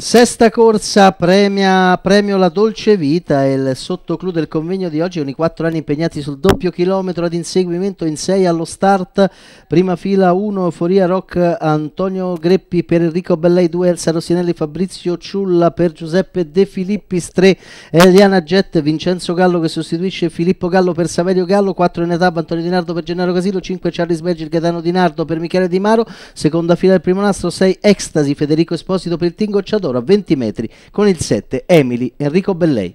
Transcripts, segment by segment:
Sesta corsa premia, premio La Dolce Vita e il sottoclù del convegno di oggi con i quattro anni impegnati sul doppio chilometro ad inseguimento in 6 allo start, prima fila 1 Euforia Rock Antonio Greppi per Enrico Bellei 2 Elsa Rossinelli Fabrizio Ciulla per Giuseppe De Filippis 3 Eliana Gett Vincenzo Gallo che sostituisce Filippo Gallo per Saverio Gallo 4 in etapa Antonio Di Nardo per Gennaro Casilo 5 Charles Berger Gaetano Di Nardo per Michele Di Maro seconda fila del primo nastro 6 Ecstasy Federico Esposito per il Tingo Ciadò ora a 20 metri con il 7 Emily Enrico Bellei.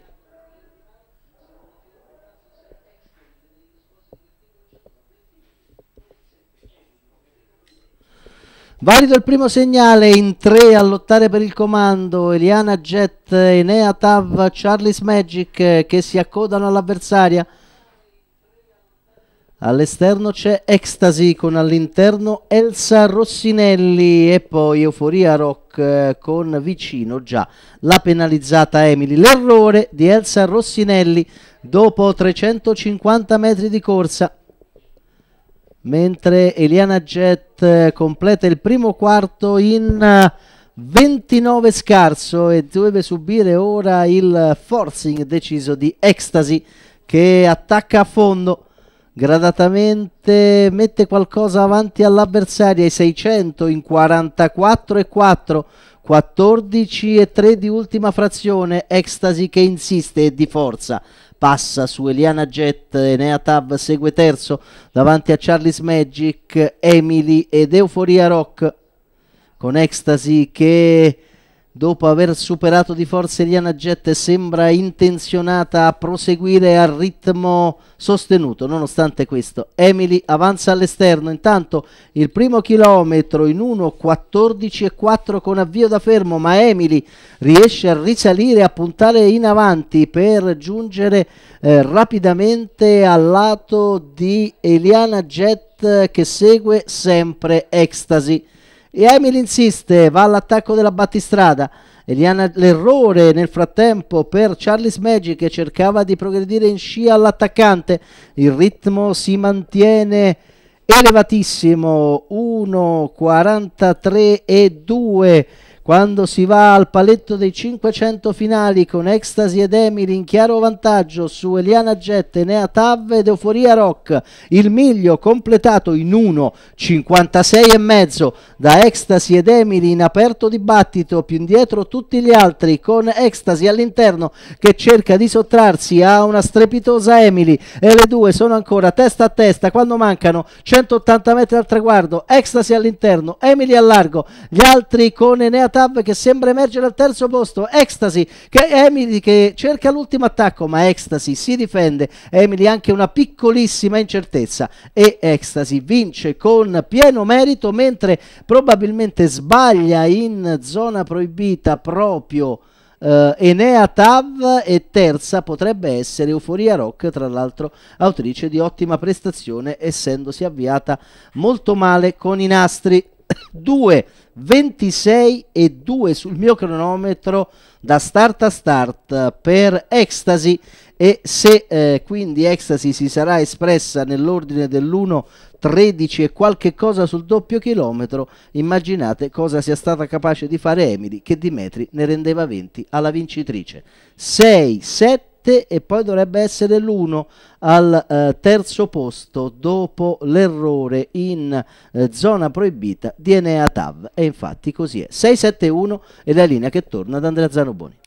Valido il primo segnale in tre a lottare per il comando, Eliana Jet, Enea Tav, Charles Magic eh, che si accodano all'avversaria. All'esterno c'è Ecstasy con all'interno Elsa Rossinelli e poi Euforia Rock eh, con vicino già la penalizzata Emily. L'errore di Elsa Rossinelli dopo 350 metri di corsa. Mentre Eliana Jett eh, completa il primo quarto in 29 eh, scarso e deve subire ora il forcing deciso di Ecstasy che attacca a fondo gradatamente mette qualcosa avanti all'avversaria ai 600 in 44 e 4 14 e 3 di ultima frazione Ecstasy che insiste e di forza passa su Eliana Jet, Enea Tav segue terzo davanti a Charlie's Magic, Emily ed Euforia Rock con Ecstasy che dopo aver superato di forza Eliana Jett, sembra intenzionata a proseguire a ritmo sostenuto. Nonostante questo, Emily avanza all'esterno. Intanto il primo chilometro in 1.14.4 con avvio da fermo, ma Emily riesce a risalire, a puntare in avanti per giungere eh, rapidamente al lato di Eliana Jett che segue sempre Ecstasy. E Emily insiste, va all'attacco della battistrada. Eliana l'errore nel frattempo per Charles Magic che cercava di progredire in scia all'attaccante. Il ritmo si mantiene elevatissimo, 1,43 e 2 quando si va al paletto dei 500 finali con Ecstasy ed Emily in chiaro vantaggio su Eliana Gette, Nea Tav ed Euforia Rock, il miglio completato in 1,56 e mezzo da Ecstasy ed Emily in aperto dibattito, più indietro tutti gli altri con Ecstasy all'interno che cerca di sottrarsi a una strepitosa Emily e le due sono ancora testa a testa quando mancano 180 metri al traguardo, Ecstasy all'interno, Emily al largo, gli altri con Enea Tab che sembra emergere al terzo posto, Ecstasy che, Emily che cerca l'ultimo attacco ma Ecstasy si difende, Emily anche una piccolissima incertezza e Ecstasy vince con pieno merito mentre probabilmente sbaglia in zona proibita proprio Uh, Enea Tav e terza potrebbe essere Euforia Rock, tra l'altro autrice di ottima prestazione essendosi avviata molto male con i nastri. 2, 26 e 2 sul mio cronometro da start a start per Ecstasy e se eh, quindi Ecstasy si sarà espressa nell'ordine dell'1 13 e qualche cosa sul doppio chilometro, immaginate cosa sia stata capace di fare Emily che di metri ne rendeva 20 alla vincitrice. 6, 7 7 e poi dovrebbe essere l'1 al eh, terzo posto dopo l'errore in eh, zona proibita di Enea Tav e infatti così è 6-7-1 ed è la linea che torna ad Andrea Zanoboni